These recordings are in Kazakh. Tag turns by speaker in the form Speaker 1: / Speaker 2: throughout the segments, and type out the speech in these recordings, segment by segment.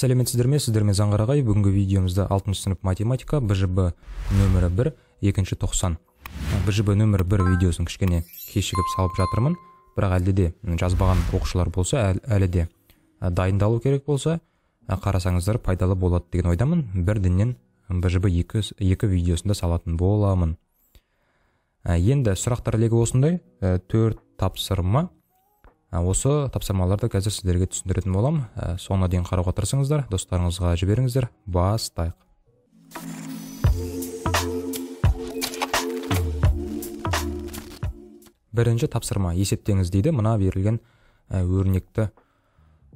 Speaker 1: сәлеметсіздер ме сіздермен заңғар ағай бүгінгі видеомызда алтыншы сынып математика бжб нөмірі бір екінші тоқсан бжб нөмірі бір видеосын кішкене кешігіп салып жатырмын бірақ әлде де жазбаған оқушылар болса әл, әлі де дайындалу керек болса қарасаңыздар пайдалы болады деген ойдамын бірденнен бжб екі, екі видеосында салатын боламын енді сұрақтар легі осындай ә, төрт тапсырма осы тапсырмаларды қазір сіздерге түсіндіретін боламын ә, соңына дейін қарауға тырысыңыздар достарыңызға жіберіңіздер бастайық бірінші тапсырма есептеңіз дейді мына берілген ә, өрнекті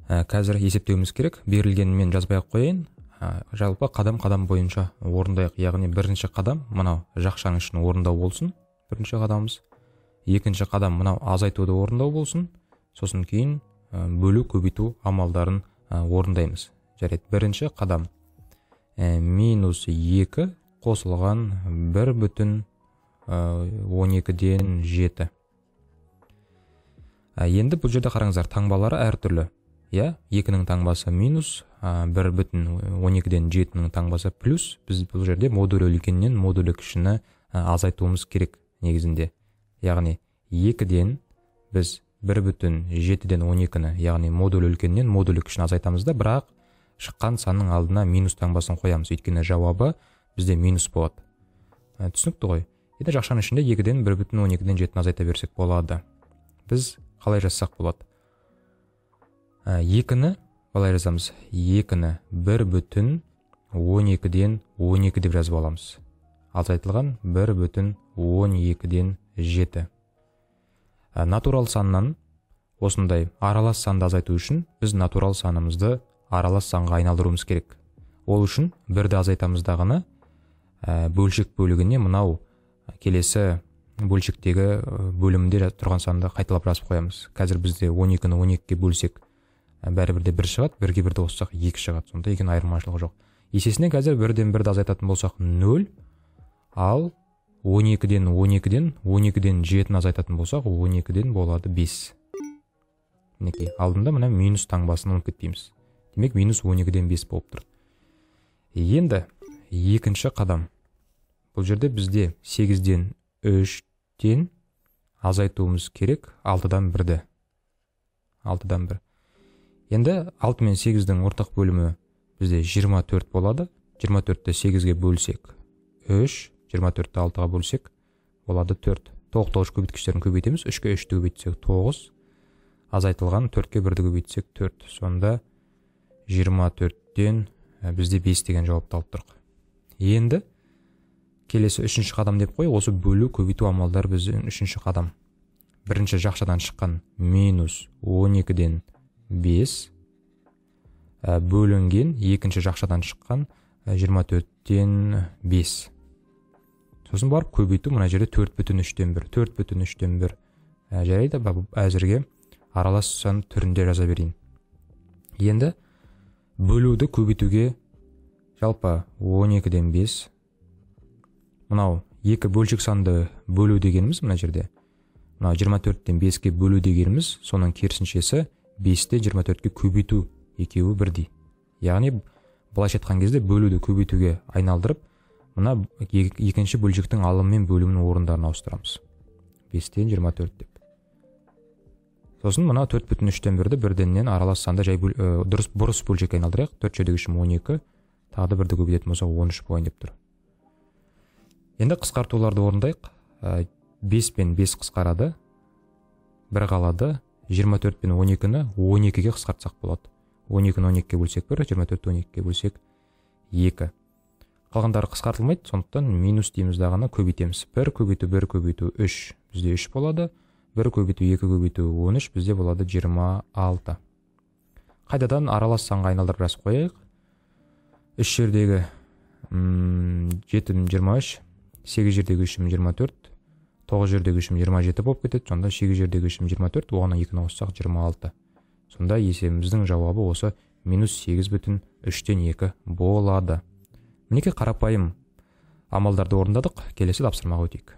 Speaker 1: ә, қазір есептеуіміз керек мен жазбай ақ қояйын ә, жалпы қадам қадам бойынша орындайық яғни бірінші қадам мынау жақшаның ішін орындау болсын бірінші қадамымыз екінші қадам мынау азайтуды орындау болсын сосын кейін бөлу көбейту амалдарын орындаймыз жарайды бірінші қадам ә, минус екі қосылған бір бүтін он екіден жеті ә, енді бұл жерде қараңыздар таңбалары әртүрлі иә екінің таңбасы минус бір бүтін он екіден жетінің таңбасы плюс біз бұл жерде модулі үлкеннен модулі кішіні азайтуымыз керек негізінде яғни екіден біз бір бүтін жетіден он екіні яғни модуль үлкеннен модуль кішін азайтамыз да бірақ шыққан санның алдына минус таңбасын қоямыз өйткені жауабы бізде минус болады ә, түсінікті ғой енді жақшаның ішінде екіден бір бүтін он екіден жетіні азайта берсек болады біз қалай жазсақ болады ә, екіні былай жазамыз екіні бір бүтін он екіден он екі деп жазып аламыз азайтылған бір бүтін он екіден жеті Э, натурал саннан осындай аралас санды азайту үшін біз натурал санымызды аралас санға айналдыруымыз керек ол үшін бірді азайтамыз да э, бөлшек бөлігіне мынау келесі бөлшектегі э, бөлімде тұрған санды қайталап жазып қоямыз қазір бізде 12-ні 12-ге бөлсек бәрібір де бір шығады бірге бірді қоссақ екі шығады сонда екен айырмашылығы жоқ есесіне қазір бірден бірді азайтатын болсақ нөл ал 12-ден 12-ден 12-ден 7-ні азайтатын болсақ 12-ден болады 5 мінекей алдында мына минус таңбасын ұмытып кетпейміз демек минус 12-ден 5 болып тұр енді екінші қадам бұл жерде бізде 8-ден 3-тен азайтуымыз керек 6-дан 1-ді 6-дан 1 енді 6 мен 8-дің ортақ бөлімі бізде 24 болады 24-ті 8-ге бөлсек 3 жиырма төртті алтыға бөлсек болады төрт тоғыз көбейткіштерін көбейтеміз үшке үшті көбейтсек тоғыз азайтылған төртке бірді көбейтсек төрт сонда жиырма төрттен ә, бізде бес деген жауапты алып тұрық енді келесі үшінші қадам деп қой осы бөлу көбейту амалдары біздің үшінші қадам бірінші жақшадан шыққан минус он екіден бес ә, бөлінген екінші жақшадан шыққан ә, жиырма төрттен бес сосын барып көбейту мына жерде төрт бүтін үштен бір төрт бүтін үштен бір жарайды әзірге аралас сан түрінде жаза берейін енді бөлуді көбейтуге жалпы 12-ден 5 мынау екі бөлшек санды бөлу дегеніміз мына жерде мынау 24-тен 5-ке бөлу дегеніміз соның керісіншесі 5-те 24-ке көбейту екеуі бірдей яғни былайша айтқан кезде бөлуді көбейтуге айналдырып мына екінші бөлшектің алымы мен бөлімінің орындарын ауыстырамыз бестен жиырма төрт деп сосын мына төрт бүтін үштен бірді бірденнен аралас санда жай бөл, ә, дұрыс бұрыс бөлшекке айналдырайық төрт жеті үш он екі тағы да бірді көбейтетін болсақ он үш болайын деп тұр енді қысқартуларды орындайық ә, пен бес қысқарады бір қалады жиырма төрт пен он екіні он екіге қысқартсақ болады он екіні он екіге бөлсек бір жиырма төртті он екіге бөлсек екі қалғандары қысқартылмайды сондықтан минус дейміз да ғана көбейтеміз бір көбейту бір көбейту үш бізде үш болады бір көбейту екі көбейту он үш бізде болады жиырма алты қайтадан аралас санға айналдырып жазып қояйық үш жердегі жетім жиырма үш сегіз жердегі үшім жиырма төрт тоғыз жердегі үшім жиырма жеті болып кетеді сонда сегіз жердегі үшім жиырма төрт оған екіні қоссақ жиырма алты сонда есебіміздің жауабы осы минус сегіз бүтін үштен екі болады мінекей қарапайым амалдарды орындадық келесі тапсырмаға өтейік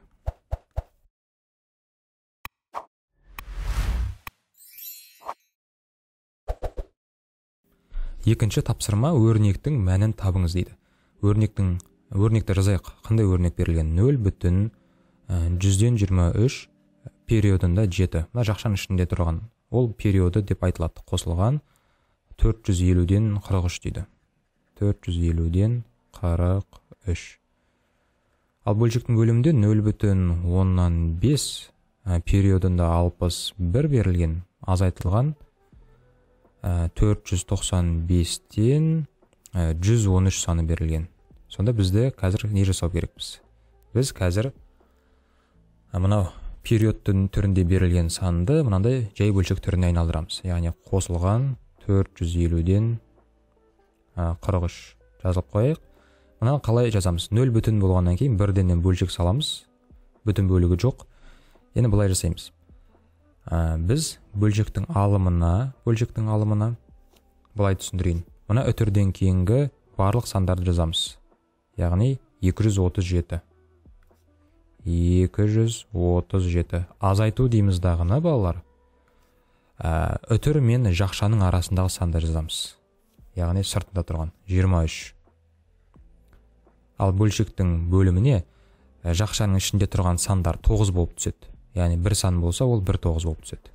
Speaker 1: екінші тапсырма өрнектің мәнін табыңыз дейді өрнектің өрнекті жазайық қандай өрнек берілген нөл бүтін ә, жүзден жиырма үш периодында жеті мына жақшаның ішінде тұрған ол периоды деп айтылады қосылған 450-ден 43 дейді 450-ден қырық үш ал бөлшектің бөлімінде нөл бүтін оннан бес периодында алпыс бір берілген азайтылған төрт жүз тоқсан бестен жүз он саны берілген сонда бізді қазір не жасау керекпіз біз қазір мынау периодтың түрінде берілген санды мынандай жай бөлшек түріне айналдырамыз яғни қосылған 450-ден 43 Жазылып қояйық мынаны қалай жазамыз нөл бүтін болғаннан кейін бірденнен бөлшек саламыз бүтін бөлігі жоқ енді былай жасаймыз ә, біз бөлшектің алымына бөлшектің алымына былай түсіндірейін мына үтірден кейінгі барлық сандарды жазамыз яғни 237 237 азайту дейміз дағыны балалар ә, үтір мен жақшаның арасындағы санды жазамыз яғни сыртында тұрған 23 ал бөлшектің бөліміне э, жақшаның ішінде тұрған сандар тоғыз болып түседі яғни бір сан болса ол бір тоғыз болып түседі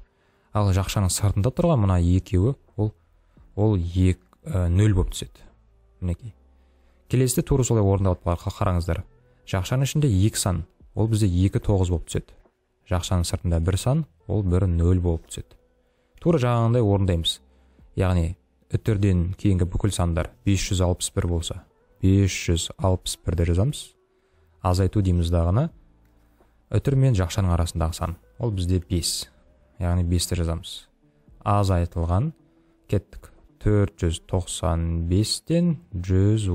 Speaker 1: ал жақшаның сыртында тұрған мына екеуі ол ол екі ә, э, нөл болып түседі мінекей келесі тура солай орындалып қараңыздар жақшаның ішінде екі сан ол бізде екі тоғыз болып түседі жақшаның сыртында бір сан ол бір нөл болып түседі тура жаңағындай орындаймыз яғни үтірден кейінгі бүкіл сандар 561 болса 561-ді жазамыз азайту дейміз дағыны үтір мен жақшаның арасындағы сан ол бізде 5 яғни 5 жазамыз азайтылған кеттік 495-тен 113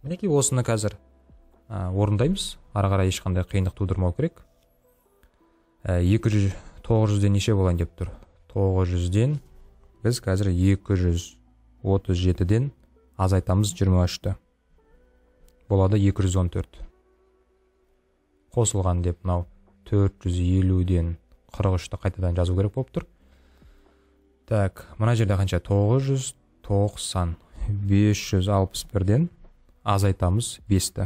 Speaker 1: мінекей осыны қазір ә, орындаймыз ары қарай ешқандай қиындық тудырмау керек ә, екі жүз тоғыз ден неше болайын деп тұр 900 жүзден біз қазір 237 жетіден азайтамыз 23-ті болады 214 қосылған деп мынау 450-ден 43-ті қайтадан жазу керек болып тұр так мына жерде қанша 990 561-ден азайтамыз 5-ті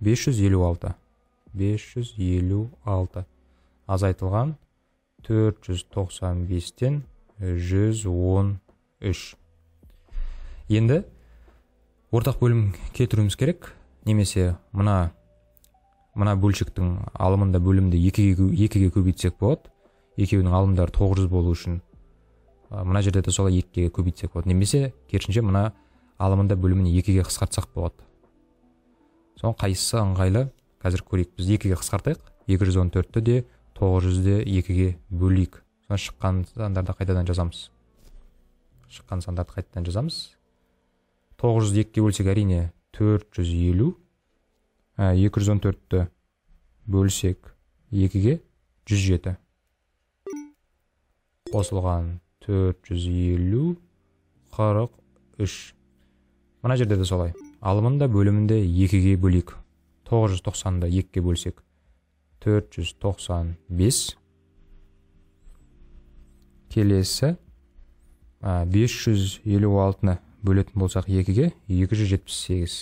Speaker 1: 556 556 азайтылған 495-тен 113 енді ортақ бөлім кетіруіміз керек немесе мына мына бөлшектің алымында бөлімді екіге, екіге көбейтсек болады екеуінің алымдары 900 болу үшін мына жерде де солай екіге көбейтсек болады немесе керісінше мына алымында бөлімін екіге қысқартсақ болады соны қайсысы ыңғайлы қазір көрейік біз екіге қысқартайық 214-ті де 900-де екіге бөлейік шыққан сандарды қайтадан жазамыз шыққан сандарды қайтадан жазамыз тоғыз жүз екіге бөлсек әрине төрт жүз елу екі жүз он төртті бөлсек екіге жүз жеті қосылған төрт жүз елу қырық үш мына жерде де солай алымын да бөлімін де екіге бөлейік тоғыз жүз тоқсанды екіге бөлсек төрт жүз тоқсан бес келесі бес жүз елу алтыны бөлетін болсақ екіге 278.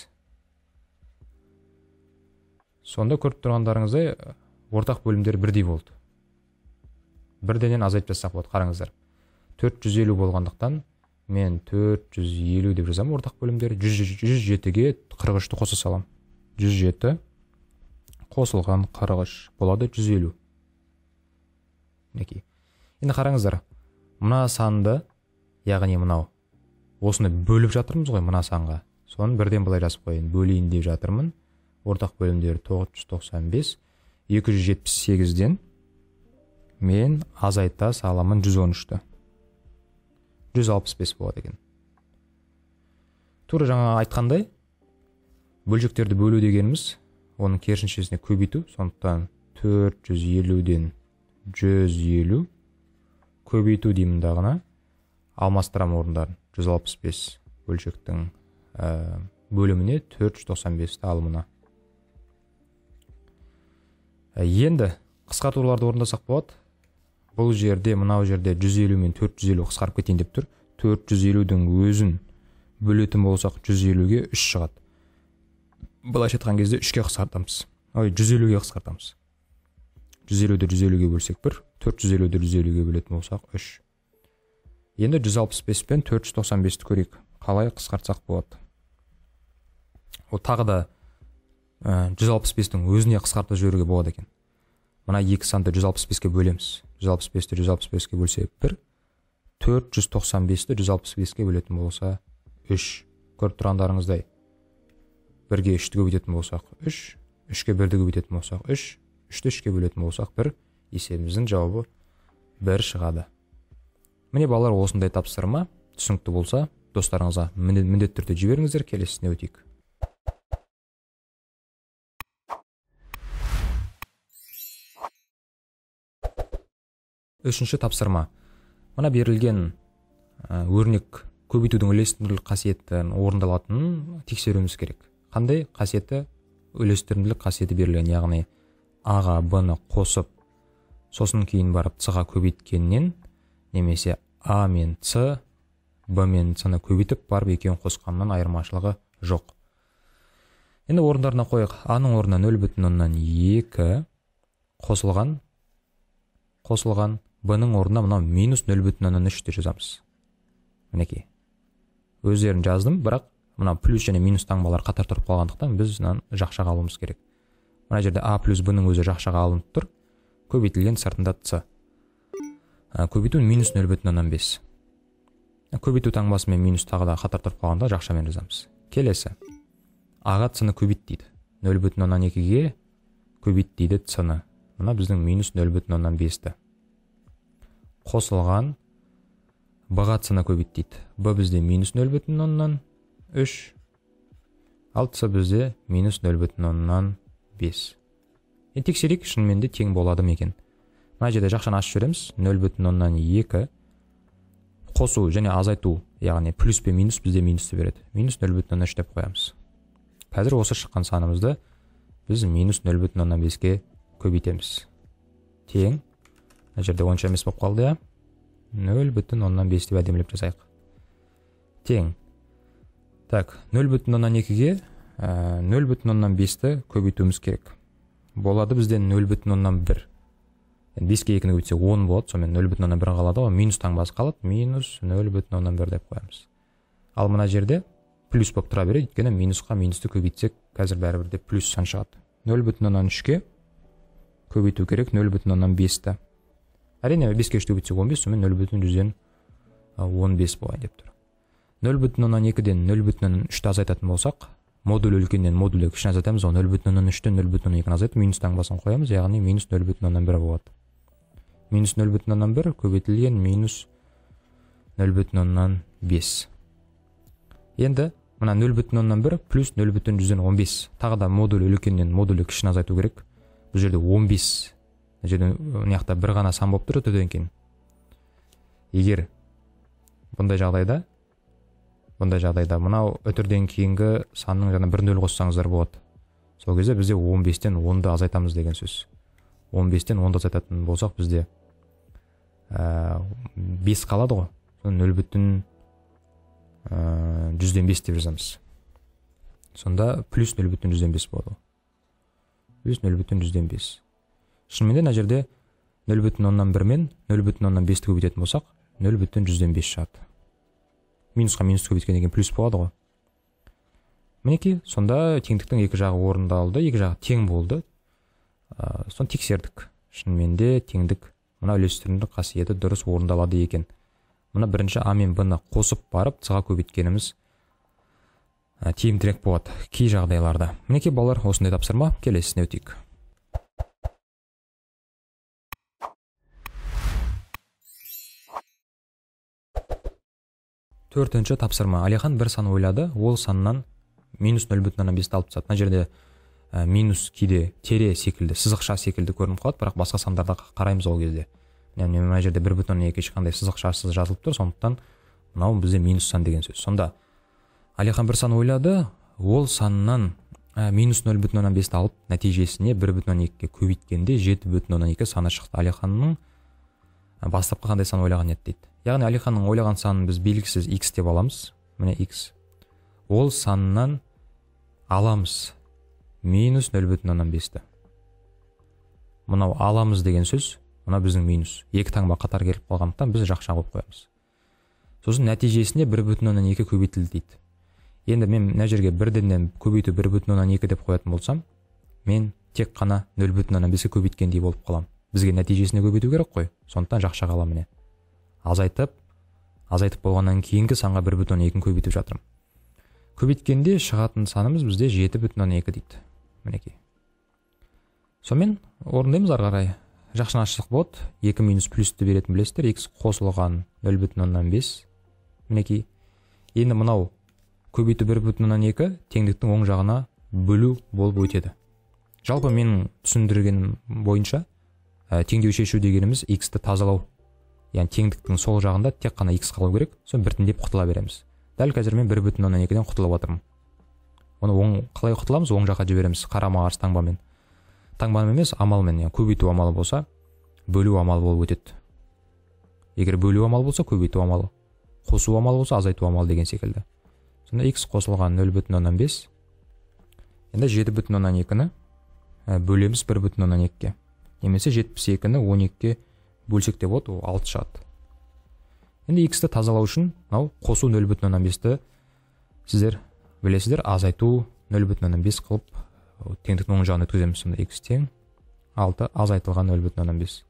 Speaker 1: сонда көріп тұрғандарыңыздай ортақ бөлімдер бірдей болды бірденен азайтып тастақ болады қараңыздар 450 болғандықтан мен 450 деп жазамын ортақ бөлімдер 107-ге 43-ті қоса саламын 107 қосылған 43 болады 150 мінекей енді қараңыздар мына санды яғни мынау осыны бөліп жатырмыз ғой мына санға соны бірден былай жазып қояйын бөлейін деп жатырмын ортақ бөлімдері 995 278-ден мен азайта саламын 113-ті 165 болады екен тура жаңа айтқандай бөлшектерді бөлу дегеніміз оның керісіншесіне көбейту сондықтан 450-ден 150 көбейту деймін дағына алмастырамын орындарын 165 бөлшектің ә, бөліміне 495-ті ал э, Енді енді қысқартуларды орындасақ болады бұл жерде мынау жерде 150 мен 450 қысқарып кетейін деп тұр 450-дің өзін бөлетін болсақ 150-ге 3 шығады былайша айтқан кезде 3-ке қысқартамыз ой 150-ге қысқартамыз 150-ді 150-ге бөлсек 1 450-ді 150-ге бөлетін болсақ 3 енді 165 пен 495-ті көрейік қалай қысқартсақ болады ол тағы да ә, 165-тің өзіне қысқартып жіберуге болады екен мына екі санды 165-ке бөлеміз 165-ті 165-ке бөлсе 1 495-ті 165-ке бөлетін болса үш, көріп тұрғандарыңыздай бірге үшті көбейтетін болсақ үш, үшке бірді көбейтетін болсақ үш, үшті үшке бөлетін болсақ бір есебіміздің жауабы бір шығады міне балалар осындай тапсырма түсінікті болса достарыңызға міндетті түрде жіберіңіздер келесісіне өтейік үшінші тапсырма мына берілген өрнек көбейтудің үлестірімділік қасиетін орындалатынын тексеруіміз керек қандай қасиеті үлестірімділік қасиеті берілген яғни аға б қосып сосын кейін барып сыға ға көбейткеннен немесе а мен с б мен ны көбейтіп барып екеуін қосқаннан айырмашылығы жоқ енді орындарына қояйық аның орнына нөл бүтін оннан екі қосылған қосылған б ның орнына мынау минус нөл бүтін оннан үшті жазамыз мінекей өздерін жаздым бірақ мына плюс және минус таңбалар қатар тұрып қалғандықтан біз мынаны жақшаға алуымыз керек мына жерде а плюс өзі жақшаға алынып тұр көбейтілген сыртында ц көбейту минус нөл бүтін оннан бес көбейту таңбасымен минус тағы да қатар тұрып қалғанда жақшамен жазамыз келесі ағат сыны көбейт дейді нөл бүтін оннан екіге көбейт дейді цны мына біздің минус нөл бүтін оннан бесті қосылған б ға цны көбейт дейді б бізде минус нөл бүтін оннан үш ал ц бізде минус нөл бүтін оннан бес тексерейік шынымен де тең болады ма екен мына жерде жақшаны ашып жібереміз нөл бүтін оннан екі қосу және азайту яғни плюс пен минус бізде минусты береді минус нөл бүтін оннан үш деп қоямыз қазір осы шыққан санымызды біз минус нөл бүтін оннан беске көбейтеміз тең мына жерде онша емес болып қалды иә нөл бүтін оннан бес деп әдемілеп жасайық тең так нөл бүтін оннан екіге э, нөл бүтін оннан бесті көбейтуіміз керек болады бізде нөл бүтін оннан бір беске екіні өтсе он болады сонымен нөл бүтін оннан бір қалады ғой минус таңбасы қалады минус нөл бүтін оннан бір деп қоямыз ал мына жерде плюс болып тұра береді өйткені минусқа минусты көбейтсек қазір бәрібір де плюс сан шығады нөл бүтін оннан үшке көбейту керек нөл бүтін оннан бесті әрине беске үшті көбейтсек он бес сонымен нөл бүтін жүзден он бес болайын деп тұр нөл бүтін оннан екіден нөл бүтін оннан үшті азайтатын болсақ модуль үлкеннен модульді кішіні азайтамыз ғой нөл бүтін оннан үштен нөл бүтін оннан екіні азайтып минус таңбасын қоямыз яғни минус нөл бүтін оннан бір болады минус нөл бүтін оннан бір көбейтілген минус нөл бүтін оннан бес енді мына нөл бүтін оннан бір плюс нөл бүтін жүзден он бес тағы да модуль үлкеннен модулі кішіні азайту керек бұл жерде он бес мына жерде мына жақта бір ғана сан болып тұр төрден кейін егер бұндай жағдайда бұндай жағдайда мынау үтірден кейінгі санның жаңа бір нөл қоссаңыздар болады сол кезде бізде он бестен онды азайтамыз деген сөз он бестен ондас айтатын болсақ бізде ә, бес қалады ғой соны нөл бүтін ә, жүзден бес деп жазамыз сонда плюс нөл бүтін жүзден бес болады ғой плюс нөл бүтін жүзден бес шынымен де мына жерде нөл бүтін оннан бір мен нөл бүтін оннан бесті көбейтетін болсақ нөл бүтін жүзден бес шығады минусқа минус көбейткеннен кейін плюс болады ғой мінекей сонда теңдіктің екі жағы орындалды екі жағы тең болды ә, соны тексердік шынымен де теңдік мына үлестірімдік қасиеті дұрыс орындалады екен мына бірінші а мен б қосып барып ц көбейткеніміз ә, э, тиімдірек болады кей жағдайларда мінекей балалар осындай тапсырма келесісіне өтейік төртінші тапсырма әлихан бір сан ойлады ол саннан минус нөл бүтін оннан бесті алып тастады мына жерде ә, минус кейде тере секілді сызықша секілді көрініп қалады бірақ басқа сандарда қараймыз ол кезде яғни мына жерде бір бүтін оннан екі ешқандай сызықшасыз жазылып тұр сондықтан мынау бізде минус сан деген сөз сонда әлихан бір сан ойлады ол саннан ә, минус нөл бүтін оннан бесті алып нәтижесіне бір бүтін оннан екіге көбейткенде жеті бүтін оннан екі саны шықты әлиханның э, бастапқы қандай сан ойлаған еді дейді яғни әлиханның ойлаған санын біз белгісіз x деп аламыз міне x ол саннан аламыз минус нөл бүтін оннан бесті мынау аламыз деген сөз мына біздің минус екі таңба қатар келіп қалғандықтан біз жақша қойып қоямыз сосын нәтижесіне бір бүтін оннан екі көбейтілді дейді енді мен мына жерге бірденнен көбейту бір бүтін оннан екі деп қоятын болсам мен тек қана нөл бүтін оннан беске көбейткендей болып қаламын бізге нәтижесіне көбейту керек қой сондықтан жақша аламын міне азайтып азайтып болғаннан кейінгі санға бір бүтін оннан екіні көбейтіп жатырмын көбейткенде шығатын санымыз бізде жеті бүтін оннан екі дейді мінекей сонымен орындаймыз ары қарай жақшаны ашсақ болады екі минус плюсті беретінін білесіздер x қосылған нөл бүтін оннан бес мінекей енді мынау көбейту бір бүтін оннан екі теңдіктің оң жағына бөлу болып өтеді жалпы менің түсіндіргенім бойынша ә, теңдеу шешу дегеніміз x-ті тазалау яғни теңдіктің сол жағында тек қана x қалу керек соны біртіндеп құтыла береміз дәл қазір мен бір бүтін оннан екіден құтылып жатырмын оны оң қалай құтыламыз оң жаққа жібереміз қарама қарсы таңбамен таңбамен емес амалмен яғни көбейту амалы болса бөлу амалы болып өтеді егер бөлу амалы болса көбейту амалы қосу амалы болса азайту амалы деген секілді сонда x қосылған нөл бүтін оннан бес енді жеті бүтін оннан екіні ә, бөлеміз бір бүтін оннан екіге немесе жетпіс екіні он екіге бөлсек те болады ол алты шығады енді x-ті тазалау үшін мынау қосу нөл бүтін оннан бесті сіздер білесіздер азайту нөл бүтін оннан бес қылып теңдіктің оң жағына өткіземіз сонда x тең алты азайтылған нөл бүтін оннан бес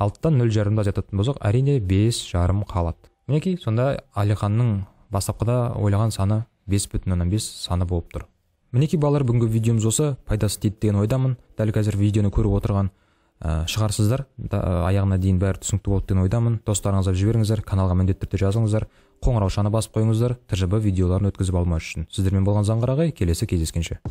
Speaker 1: алтыдан нөл жарымды азайтатын болсақ әрине бес жарым қалады мінекей сонда әлиханның бастапқыда ойлаған саны бес бүтін оннан бес саны болып тұр мінекей балалар бүгінгі видеомыз осы пайдасы тиді деген ойдамын дәл қазір видеоны көріп отырған ә, шығарсыздар ә, аяғына дейін бәрі түсінікті болды деген ойдамын достарыңызға жіберіңіздер каналға міндетті түрде жазыңыздар қоңыраушаны басып қойыңыздар тжб видеоларын өткізіп алмас үшін сіздермен болған заңғар келесі кездескенше